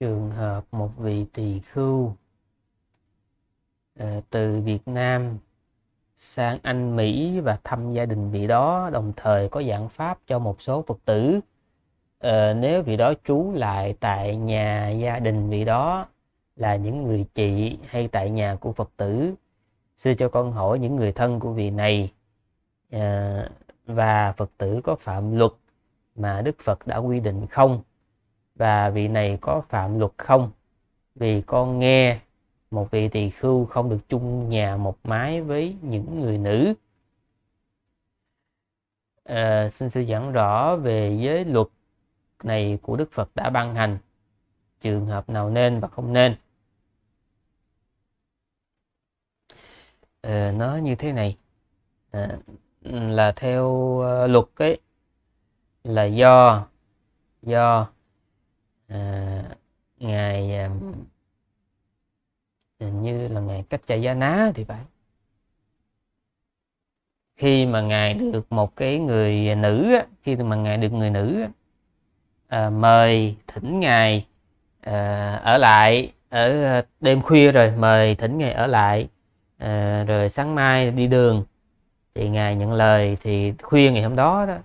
trường hợp một vị tỳ khưu à, từ Việt Nam sang Anh Mỹ và thăm gia đình vị đó đồng thời có giảng pháp cho một số Phật tử à, nếu vị đó trú lại tại nhà gia đình vị đó là những người chị hay tại nhà của Phật tử xin cho con hỏi những người thân của vị này à, và Phật tử có phạm luật mà Đức Phật đã quy định không và vị này có phạm luật không vì con nghe một vị tỳ khưu không được chung nhà một mái với những người nữ à, xin sư giảng rõ về giới luật này của đức phật đã ban hành trường hợp nào nên và không nên à, nó như thế này à, là theo uh, luật ấy là do do Ờ, ngày à, như là ngày cách chạy gia ná thì phải khi mà ngài được một cái người nữ khi mà ngài được người nữ à, mời thỉnh ngài à, ở lại ở đêm khuya rồi mời thỉnh ngài ở lại à, rồi sáng mai đi đường thì ngài nhận lời thì khuya ngày hôm đó đó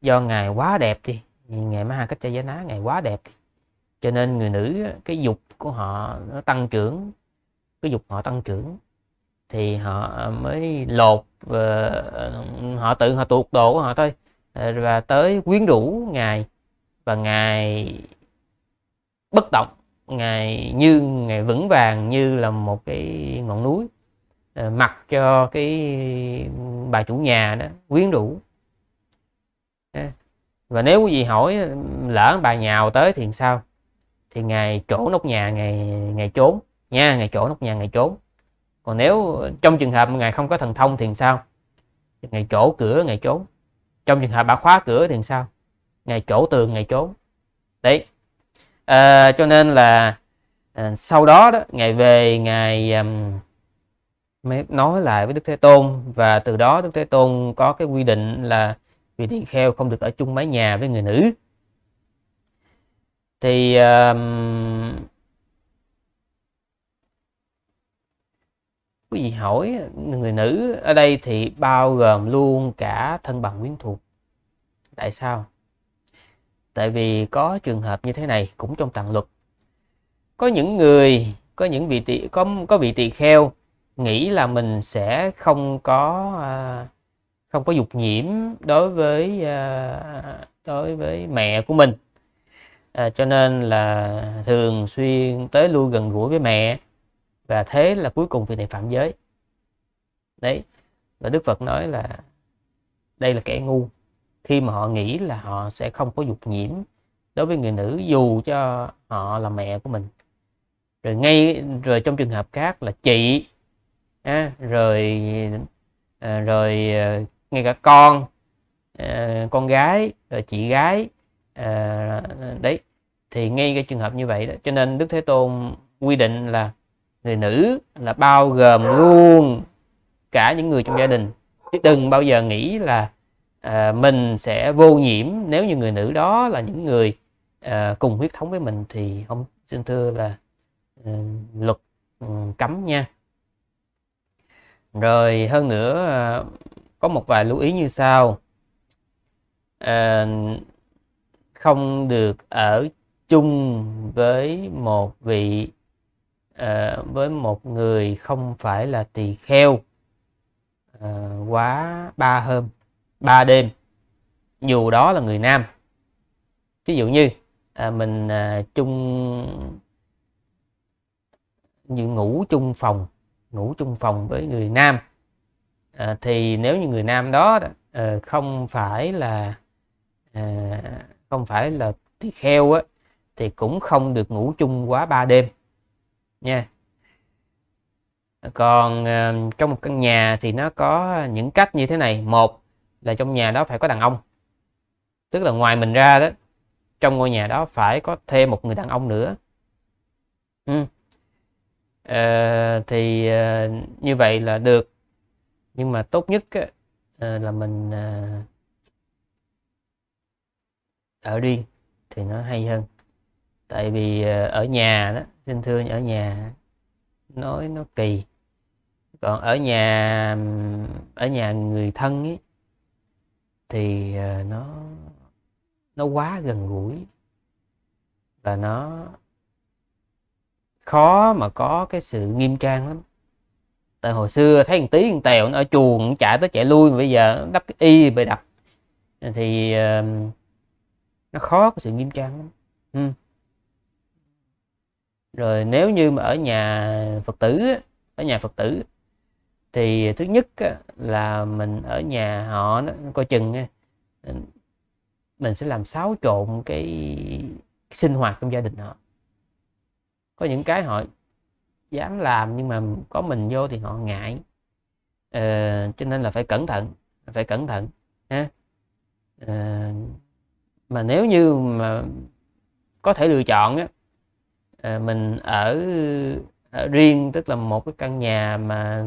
do ngài quá đẹp đi ngày mai cách cha giá ná ngài quá đẹp đi cho nên người nữ cái dục của họ nó tăng trưởng cái dục họ tăng trưởng thì họ mới lột và ờ, họ tự họ tuột đồ của họ thôi ờ, và tới quyến rũ ngài và ngài bất động ngài như ngài vững vàng như là một cái ngọn núi ờ, mặc cho cái bà chủ nhà đó quyến rũ và nếu quý vị hỏi lỡ bà nhào tới thì sao thì ngày chỗ nóc nhà ngày ngày trốn nha ngày chỗ nóc nhà ngày trốn còn nếu trong trường hợp ngày không có thần thông thì sao ngày chỗ cửa ngày trốn trong trường hợp bà khóa cửa thì sao ngày chỗ tường ngày trốn đấy à, cho nên là à, sau đó đó ngày về ngày um, mới nói lại với đức thế tôn và từ đó đức thế tôn có cái quy định là vì tỳ kheo không được ở chung mái nhà với người nữ thì um, quý vị hỏi người nữ ở đây thì bao gồm luôn cả thân bằng quyến thuộc tại sao tại vì có trường hợp như thế này cũng trong tạng luật có những người có những vị tỳ có có vị tỳ kheo nghĩ là mình sẽ không có à, không có dục nhiễm đối với à, đối với mẹ của mình à, cho nên là thường xuyên tới lui gần gũi với mẹ và thế là cuối cùng vị này phạm giới đấy và đức phật nói là đây là kẻ ngu khi mà họ nghĩ là họ sẽ không có dục nhiễm đối với người nữ dù cho họ là mẹ của mình rồi ngay rồi trong trường hợp khác là chị à, rồi à, rồi à, ngay cả con à, con gái rồi chị gái Ờ, đấy thì ngay cái trường hợp như vậy đó cho nên đức thế tôn quy định là người nữ là bao gồm luôn cả những người trong gia đình chứ đừng bao giờ nghĩ là à, mình sẽ vô nhiễm nếu như người nữ đó là những người à, cùng huyết thống với mình thì không xin thưa là à, luật à, cấm nha rồi hơn nữa à, có một vài lưu ý như sau à, không được ở chung với một vị à, với một người không phải là tỳ kheo à, quá ba hôm ba đêm dù đó là người nam ví dụ như à, mình à, chung như ngủ chung phòng ngủ chung phòng với người nam à, thì nếu như người nam đó à, không phải là à, không phải là tỳ kheo á thì cũng không được ngủ chung quá ba đêm nha còn ờ, trong một căn nhà thì nó có những cách như thế này một là trong nhà đó phải có đàn ông tức là ngoài mình ra đó trong ngôi nhà đó phải có thêm một người đàn ông nữa ừ. à, thì ờ, như vậy là được nhưng mà tốt nhất á, là mình ở riêng thì nó hay hơn tại vì ờ, ở nhà đó xin thưa ở nhà nói nó kỳ còn ở nhà ở nhà người thân ấy thì ờ, nó nó quá gần gũi và nó khó mà có cái sự nghiêm trang lắm tại hồi xưa thấy thằng tí thằng tèo nó ở chuồng chạy tới chạy lui mà bây giờ đắp cái y bày đặt thì uh, nó khó có sự nghiêm trang lắm ừ. rồi nếu như mà ở nhà phật tử ở nhà phật tử thì thứ nhất là mình ở nhà họ nó coi chừng mình sẽ làm xáo trộn cái sinh hoạt trong gia đình họ có những cái họ dám làm nhưng mà có mình vô thì họ ngại ờ, cho nên là phải cẩn thận phải cẩn thận ha ờ, mà nếu như mà có thể lựa chọn á, ờ, mình ở, ở ờ, riêng tức là một cái căn nhà mà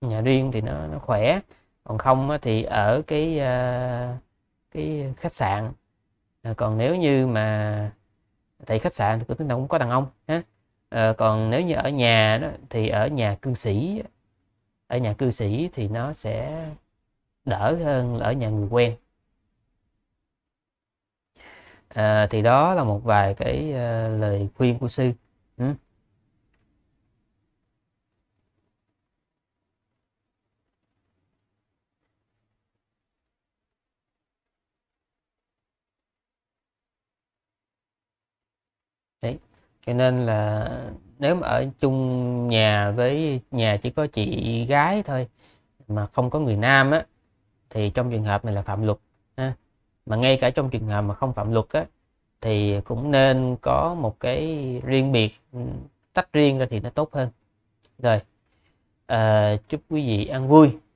nhà riêng thì nó nó khỏe còn không thì ở cái ờ, cái khách sạn còn nếu như mà tại khách sạn thì cũng cũng có đàn ông ha còn nếu như ở nhà đó thì ở nhà cư sĩ ở nhà cư sĩ thì nó sẽ đỡ hơn ở nhà người quen à, thì đó là một vài cái à, lời khuyên của sư ừ. Đấy. cho nên là nếu mà ở chung nhà với nhà chỉ có chị gái thôi mà không có người nam á thì trong trường hợp này là phạm luật ha mà ngay cả trong trường hợp mà không phạm luật á, thì cũng nên có một cái riêng biệt ừ, tách riêng ra thì nó tốt hơn rồi à, chúc quý vị ăn vui